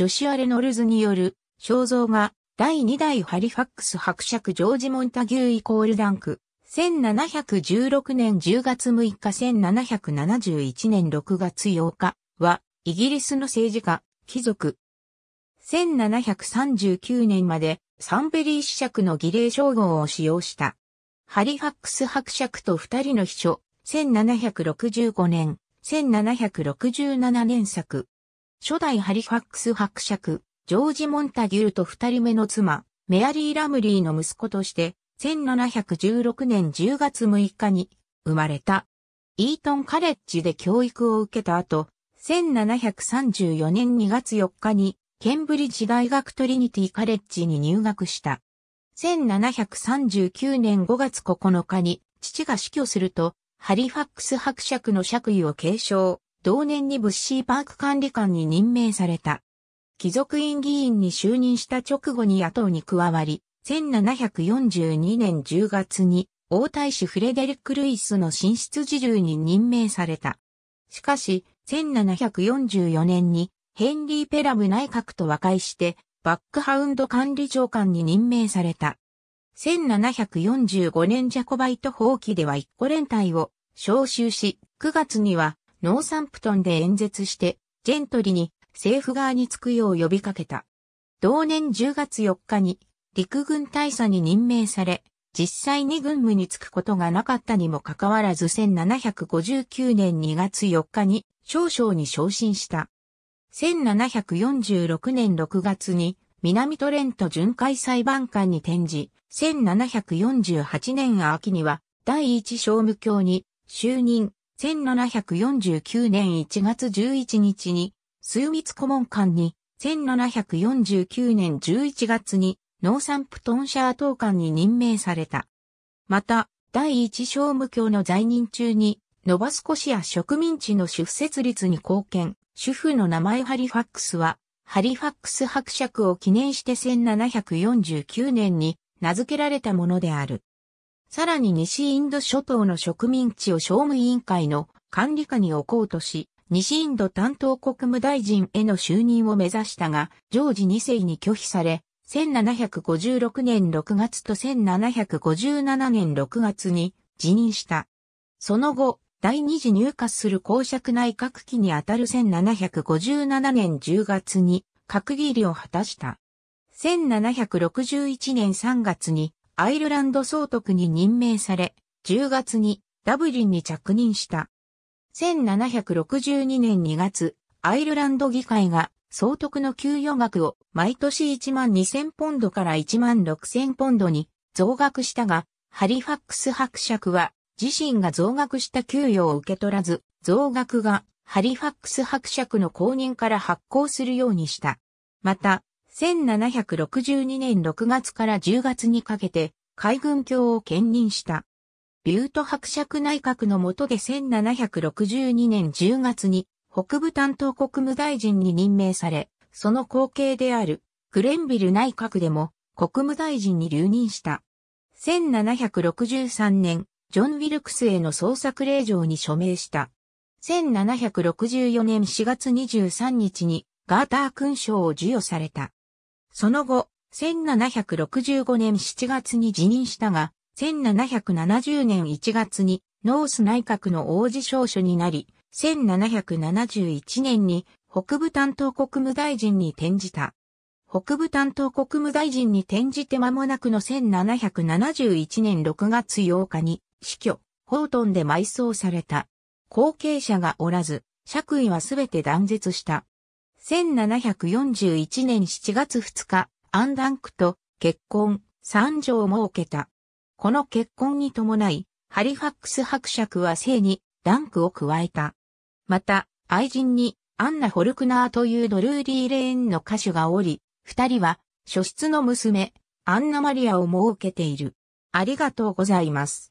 ジョシュア・レノルズによる肖像画第2代ハリファックス伯爵ジョージ・モンタギューイコールダンク。1716年10月6日1771年6月8日はイギリスの政治家、貴族。1739年までサンベリー子爵の儀礼称号を使用した。ハリファックス伯爵と二人の秘書、1765年、1767年作。初代ハリファックス伯爵、ジョージ・モンタギュルと二人目の妻、メアリー・ラムリーの息子として、1716年10月6日に生まれた。イートン・カレッジで教育を受けた後、1734年2月4日に、ケンブリッジ大学トリニティ・カレッジに入学した。1739年5月9日に、父が死去すると、ハリファックス伯爵の爵位を継承。同年にブッシーパーク管理官に任命された。貴族院議員に就任した直後に野党に加わり、1742年10月に王太子フレデリック・ルイスの進出自重に任命された。しかし、1744年にヘンリー・ペラム内閣と和解して、バックハウンド管理長官に任命された。1745年ジャコバイト放棄では一個連隊を招集し、9月にはノーサンプトンで演説して、ジェントリに政府側につくよう呼びかけた。同年10月4日に陸軍大佐に任命され、実際に軍務につくことがなかったにもかかわらず1759年2月4日に少将に昇進した。1746年6月に南トレント巡回裁判官に転じ、1748年秋には第一商務卿に就任、1749年1月11日に、枢密顧問館に、1749年11月に、ノーサンプトンシャー党館に任命された。また、第一商務卿の在任中に、ノバスコシア植民地の主婦設立に貢献、主婦の名前ハリファックスは、ハリファックス伯爵を記念して1749年に名付けられたものである。さらに西インド諸島の植民地を商務委員会の管理下に置こうとし、西インド担当国務大臣への就任を目指したが、ジョージ2世に拒否され、1756年6月と1757年6月に辞任した。その後、第二次入閣する公爵内閣期にあたる1757年10月に閣議入りを果たした。1761年3月にアイルランド総督に任命され、10月にダブリンに着任した。1762年2月、アイルランド議会が総督の給与額を毎年1万2000ポンドから1万6000ポンドに増額したが、ハリファックス伯爵は自身が増額した給与を受け取らず、増額がハリファックス伯爵の公認から発行するようにした。また、1762年6月から10月にかけて海軍卿を兼任した。ビュート伯爵内閣の下で1762年10月に北部担当国務大臣に任命され、その後継であるクレンビル内閣でも国務大臣に留任した。1763年、ジョン・ウィルクスへの捜索令状に署名した。1764年4月23日にガーター勲章を授与された。その後、1765年7月に辞任したが、1770年1月にノース内閣の王子少書になり、1771年に北部担当国務大臣に転じた。北部担当国務大臣に転じて間もなくの1771年6月8日に死去、ホートンで埋葬された。後継者がおらず、爵位はすべて断絶した。1741年7月2日、アンダンクと結婚、三条を設けた。この結婚に伴い、ハリファックス伯爵は姓にダンクを加えた。また、愛人にアンナ・ホルクナーというドルーリー・レーンの歌手がおり、二人は、初出の娘、アンナ・マリアを設けている。ありがとうございます。